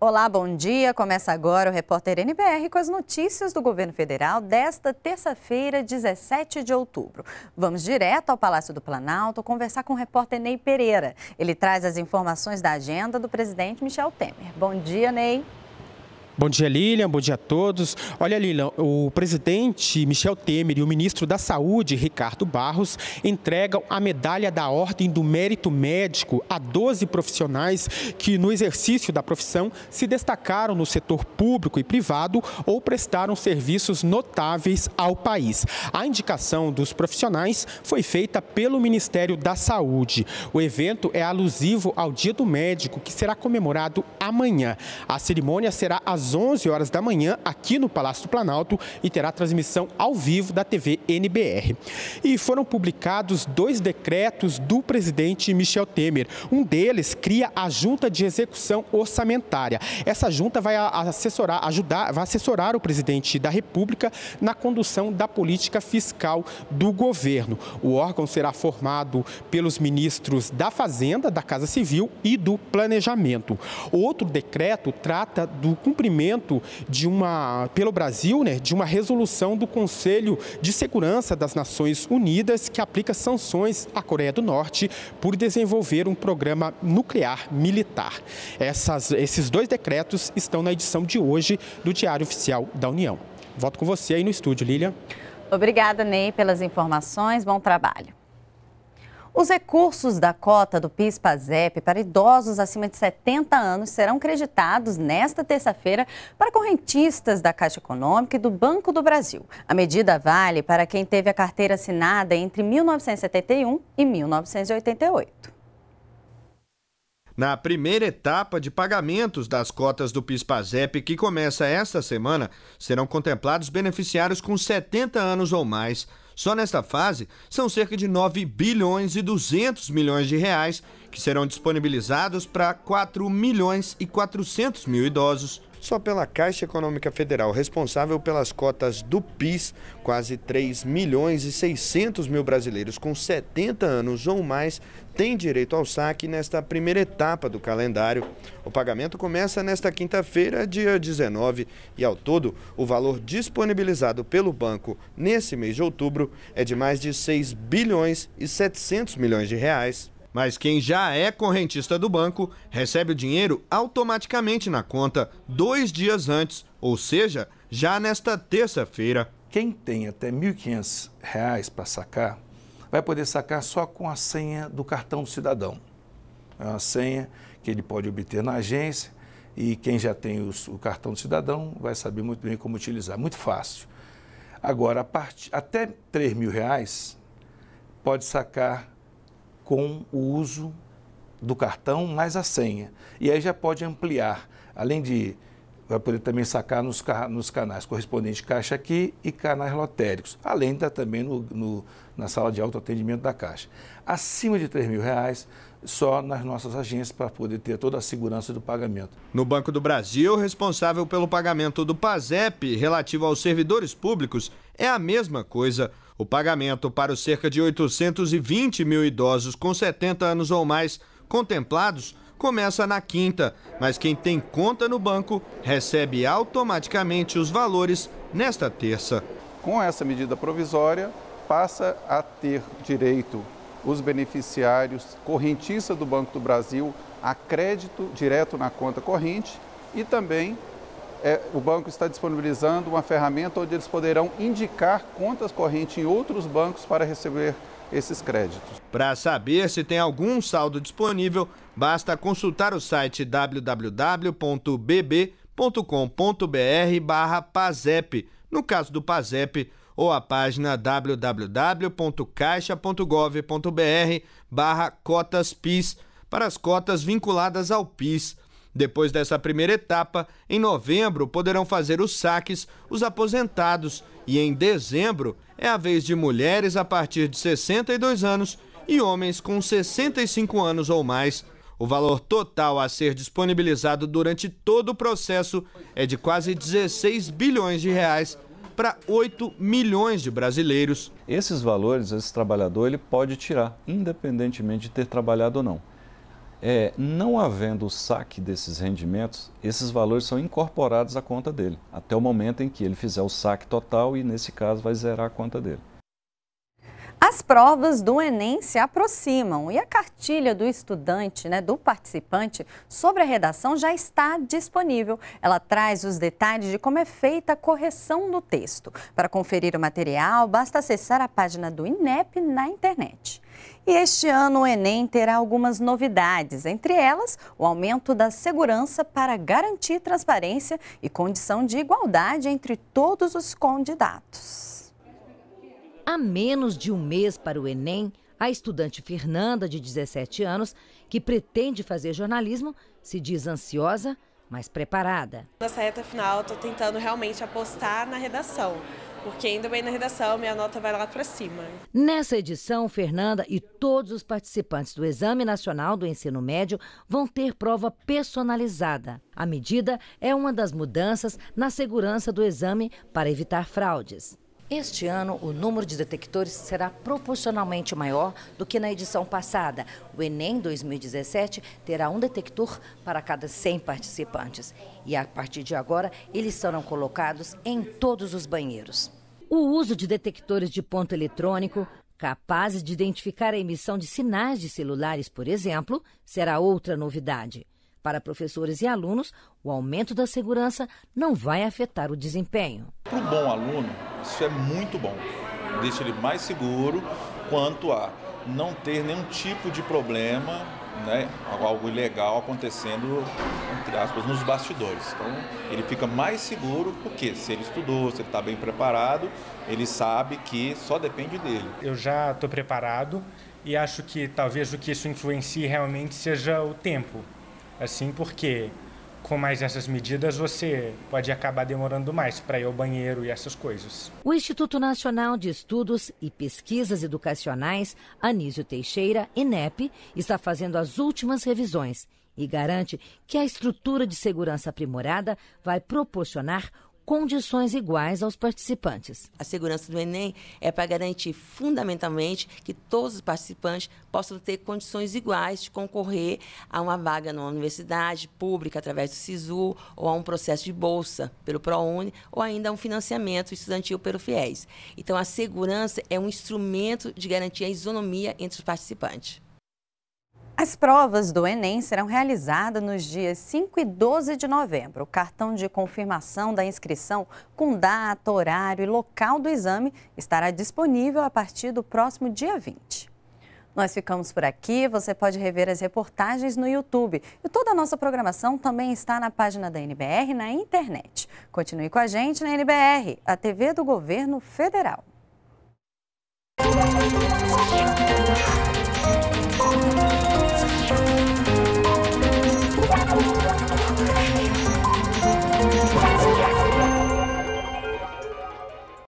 Olá, bom dia. Começa agora o repórter NBR com as notícias do governo federal desta terça-feira, 17 de outubro. Vamos direto ao Palácio do Planalto conversar com o repórter Ney Pereira. Ele traz as informações da agenda do presidente Michel Temer. Bom dia, Ney. Bom dia, Lilian. Bom dia a todos. Olha, Lilian, o presidente Michel Temer e o ministro da Saúde, Ricardo Barros, entregam a medalha da Ordem do Mérito Médico a 12 profissionais que, no exercício da profissão, se destacaram no setor público e privado ou prestaram serviços notáveis ao país. A indicação dos profissionais foi feita pelo Ministério da Saúde. O evento é alusivo ao Dia do Médico, que será comemorado amanhã. A cerimônia será às às 11 horas da manhã, aqui no Palácio do Planalto, e terá transmissão ao vivo da TV NBR. E foram publicados dois decretos do presidente Michel Temer. Um deles cria a Junta de Execução Orçamentária. Essa junta vai assessorar, ajudar, vai assessorar o presidente da República na condução da política fiscal do governo. O órgão será formado pelos ministros da Fazenda, da Casa Civil e do Planejamento. Outro decreto trata do cumprimento cumprimento de uma, pelo Brasil, né, de uma resolução do Conselho de Segurança das Nações Unidas que aplica sanções à Coreia do Norte por desenvolver um programa nuclear militar. Essas, esses dois decretos estão na edição de hoje do Diário Oficial da União. Volto com você aí no estúdio, Lilian. Obrigada, Ney, pelas informações. Bom trabalho. Os recursos da cota do PIS-PASEP para idosos acima de 70 anos serão creditados nesta terça-feira para correntistas da Caixa Econômica e do Banco do Brasil. A medida vale para quem teve a carteira assinada entre 1971 e 1988. Na primeira etapa de pagamentos das cotas do PIS/PASEP, que começa esta semana, serão contemplados beneficiários com 70 anos ou mais. Só nesta fase, são cerca de 9 bilhões e 200 milhões de reais que serão disponibilizados para 4 milhões e 400 mil idosos só pela Caixa Econômica Federal, responsável pelas cotas do PIS, quase 3 milhões e 600 mil brasileiros com 70 anos ou mais têm direito ao saque nesta primeira etapa do calendário. O pagamento começa nesta quinta-feira, dia 19, e ao todo, o valor disponibilizado pelo banco nesse mês de outubro é de mais de 6 bilhões e 700 milhões de reais mas quem já é correntista do banco recebe o dinheiro automaticamente na conta dois dias antes, ou seja, já nesta terça-feira. Quem tem até R$ 1.500 para sacar, vai poder sacar só com a senha do cartão do cidadão. É uma senha que ele pode obter na agência e quem já tem os, o cartão do cidadão vai saber muito bem como utilizar. Muito fácil. Agora, a part... até R$ mil reais, pode sacar com o uso do cartão mais a senha. E aí já pode ampliar, além de vai poder também sacar nos, nos canais correspondentes caixa aqui e canais lotéricos, além da também no, no, na sala de autoatendimento da caixa. Acima de R$ reais só nas nossas agências para poder ter toda a segurança do pagamento. No Banco do Brasil, responsável pelo pagamento do PASEP relativo aos servidores públicos é a mesma coisa. O pagamento para os cerca de 820 mil idosos com 70 anos ou mais contemplados começa na quinta, mas quem tem conta no banco recebe automaticamente os valores nesta terça. Com essa medida provisória, passa a ter direito os beneficiários correntista do Banco do Brasil a crédito direto na conta corrente e também é, o banco está disponibilizando uma ferramenta onde eles poderão indicar contas correntes em outros bancos para receber esses créditos. Para saber se tem algum saldo disponível, basta consultar o site www.bb.com.br/pazep, no caso do Pazep, ou a página www.caixa.gov.br/cotaspis para as cotas vinculadas ao PIS. Depois dessa primeira etapa, em novembro poderão fazer os saques os aposentados e em dezembro é a vez de mulheres a partir de 62 anos e homens com 65 anos ou mais. O valor total a ser disponibilizado durante todo o processo é de quase 16 bilhões de reais para 8 milhões de brasileiros. Esses valores, esse trabalhador, ele pode tirar, independentemente de ter trabalhado ou não é, não havendo o saque desses rendimentos, esses valores são incorporados à conta dele, até o momento em que ele fizer o saque total e, nesse caso, vai zerar a conta dele. As provas do Enem se aproximam e a cartilha do estudante, né, do participante, sobre a redação já está disponível. Ela traz os detalhes de como é feita a correção do texto. Para conferir o material, basta acessar a página do INEP na internet. E este ano o Enem terá algumas novidades, entre elas o aumento da segurança para garantir transparência e condição de igualdade entre todos os candidatos. Há menos de um mês para o Enem, a estudante Fernanda, de 17 anos, que pretende fazer jornalismo, se diz ansiosa, mas preparada. Nessa reta final, estou tentando realmente apostar na redação porque indo bem na redação, minha nota vai lá para cima. Nessa edição, Fernanda e todos os participantes do Exame Nacional do Ensino Médio vão ter prova personalizada. A medida é uma das mudanças na segurança do exame para evitar fraudes. Este ano, o número de detectores será proporcionalmente maior do que na edição passada. O Enem 2017 terá um detector para cada 100 participantes. E a partir de agora, eles serão colocados em todos os banheiros. O uso de detectores de ponto eletrônico, capazes de identificar a emissão de sinais de celulares, por exemplo, será outra novidade. Para professores e alunos, o aumento da segurança não vai afetar o desempenho. Para o bom aluno, isso é muito bom. Deixa ele mais seguro quanto a não ter nenhum tipo de problema né, algo ilegal acontecendo, entre aspas, nos bastidores. Então, ele fica mais seguro porque se ele estudou, se ele está bem preparado, ele sabe que só depende dele. Eu já estou preparado e acho que talvez o que isso influencie realmente seja o tempo. Assim, porque com mais essas medidas, você pode acabar demorando mais para ir ao banheiro e essas coisas. O Instituto Nacional de Estudos e Pesquisas Educacionais, Anísio Teixeira, INEP, está fazendo as últimas revisões e garante que a estrutura de segurança aprimorada vai proporcionar condições iguais aos participantes. A segurança do Enem é para garantir fundamentalmente que todos os participantes possam ter condições iguais de concorrer a uma vaga numa universidade pública através do SISU ou a um processo de bolsa pelo ProUni ou ainda a um financiamento estudantil pelo FIES. Então a segurança é um instrumento de garantir a isonomia entre os participantes. As provas do Enem serão realizadas nos dias 5 e 12 de novembro. O cartão de confirmação da inscrição, com data, horário e local do exame, estará disponível a partir do próximo dia 20. Nós ficamos por aqui. Você pode rever as reportagens no YouTube. E toda a nossa programação também está na página da NBR na internet. Continue com a gente na NBR, a TV do Governo Federal. Música Thank you.